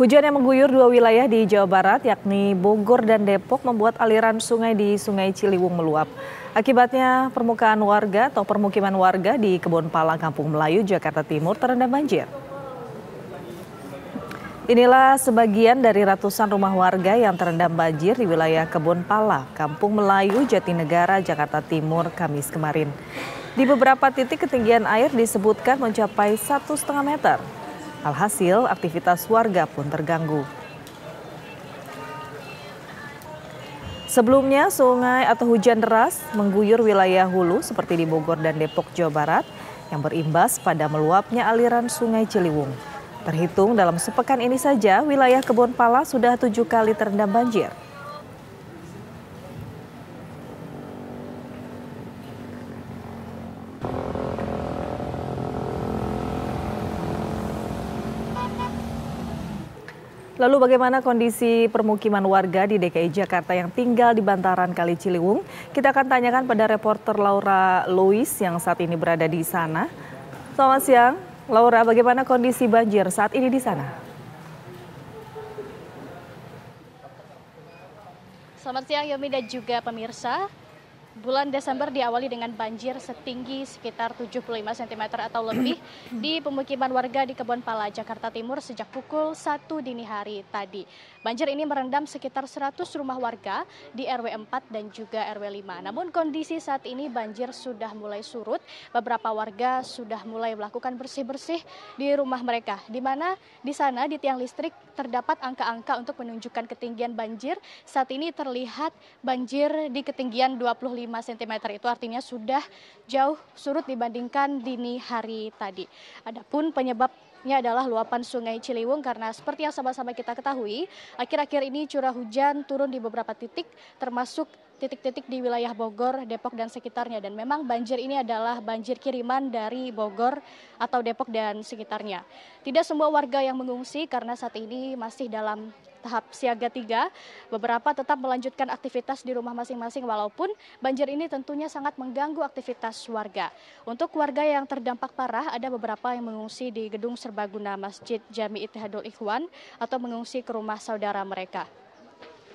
Hujan yang mengguyur dua wilayah di Jawa Barat, yakni Bogor dan Depok, membuat aliran sungai di Sungai Ciliwung meluap. Akibatnya, permukaan warga atau permukiman warga di Kebun Pala, Kampung Melayu, Jakarta Timur terendam banjir. Inilah sebagian dari ratusan rumah warga yang terendam banjir di wilayah Kebun Pala, Kampung Melayu, Jatinegara, Jakarta Timur, Kamis kemarin. Di beberapa titik ketinggian air disebutkan mencapai satu setengah meter. Alhasil, aktivitas warga pun terganggu. Sebelumnya, sungai atau hujan deras mengguyur wilayah hulu seperti di Bogor dan Depok, Jawa Barat yang berimbas pada meluapnya aliran sungai Ciliwung. Terhitung dalam sepekan ini saja, wilayah Kebon Pala sudah tujuh kali terendam banjir. Lalu bagaimana kondisi permukiman warga di DKI Jakarta yang tinggal di bantaran Kali Ciliwung? Kita akan tanyakan pada reporter Laura Louis yang saat ini berada di sana. Selamat siang, Laura. Bagaimana kondisi banjir saat ini di sana? Selamat siang Yomi dan juga pemirsa bulan Desember diawali dengan banjir setinggi sekitar 75 cm atau lebih di pemukiman warga di Kebon Pala, Jakarta Timur sejak pukul 1 dini hari tadi. Banjir ini merendam sekitar 100 rumah warga di RW 4 dan juga RW 5. Namun kondisi saat ini banjir sudah mulai surut. Beberapa warga sudah mulai melakukan bersih-bersih di rumah mereka. Di mana di sana di tiang listrik terdapat angka-angka untuk menunjukkan ketinggian banjir. Saat ini terlihat banjir di ketinggian 25 lima cm itu artinya sudah jauh surut dibandingkan dini hari tadi. Adapun penyebab ini adalah luapan sungai Ciliwung karena seperti yang sama-sama kita ketahui, akhir-akhir ini curah hujan turun di beberapa titik termasuk titik-titik di wilayah Bogor, Depok, dan sekitarnya. Dan memang banjir ini adalah banjir kiriman dari Bogor atau Depok dan sekitarnya. Tidak semua warga yang mengungsi karena saat ini masih dalam tahap siaga tiga. Beberapa tetap melanjutkan aktivitas di rumah masing-masing walaupun banjir ini tentunya sangat mengganggu aktivitas warga. Untuk warga yang terdampak parah ada beberapa yang mengungsi di gedung serbaguna Masjid Jami Ittihadul Ikhwan atau mengungsi ke rumah saudara mereka.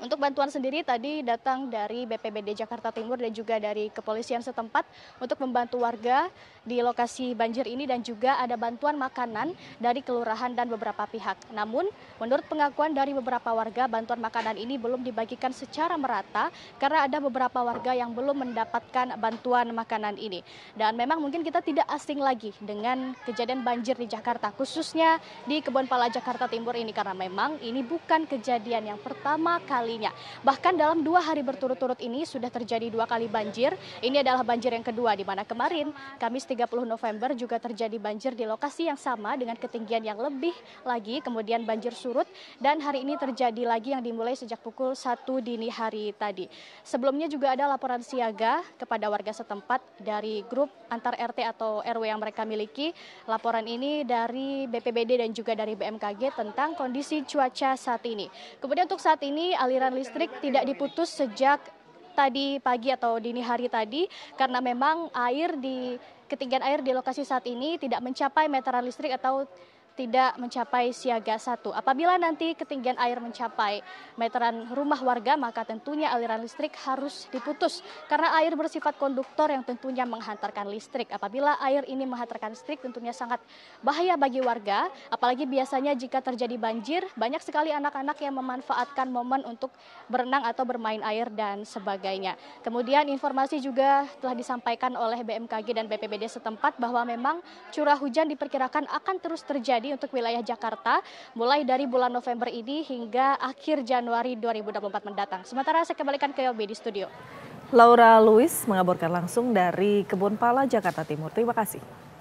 Untuk bantuan sendiri tadi datang dari BPBD Jakarta Timur dan juga dari kepolisian setempat untuk membantu warga di lokasi banjir ini dan juga ada bantuan makanan dari kelurahan dan beberapa pihak. Namun, menurut pengakuan dari beberapa warga, bantuan makanan ini belum dibagikan secara merata karena ada beberapa warga yang belum mendapatkan bantuan makanan ini. Dan memang mungkin kita tidak asing lagi dengan kejadian banjir di Jakarta, khususnya di Kebun Pala Jakarta Timur ini karena memang ini bukan kejadian yang pertama kali kalinya. Bahkan dalam dua hari berturut-turut ini sudah terjadi dua kali banjir. Ini adalah banjir yang kedua di mana kemarin Kamis 30 November juga terjadi banjir di lokasi yang sama dengan ketinggian yang lebih lagi, kemudian banjir surut dan hari ini terjadi lagi yang dimulai sejak pukul 1 dini hari tadi. Sebelumnya juga ada laporan siaga kepada warga setempat dari grup antar RT atau RW yang mereka miliki. Laporan ini dari BPBD dan juga dari BMKG tentang kondisi cuaca saat ini. Kemudian untuk saat ini alih aliran listrik tidak diputus sejak tadi pagi atau dini hari tadi karena memang air di ketinggian air di lokasi saat ini tidak mencapai meteran listrik atau tidak mencapai siaga satu. Apabila nanti ketinggian air mencapai meteran rumah warga, maka tentunya aliran listrik harus diputus karena air bersifat konduktor yang tentunya menghantarkan listrik. Apabila air ini menghantarkan listrik, tentunya sangat bahaya bagi warga. Apalagi biasanya jika terjadi banjir, banyak sekali anak-anak yang memanfaatkan momen untuk berenang atau bermain air dan sebagainya. Kemudian informasi juga telah disampaikan oleh BMKG dan BPBD setempat bahwa memang curah hujan diperkirakan akan terus terjadi tadi untuk wilayah Jakarta mulai dari bulan November ini hingga akhir Januari 2024 mendatang. Sementara saya kembalikan ke Yobi di studio. Laura Lewis mengaburkan langsung dari Kebun Pala, Jakarta Timur. Terima kasih.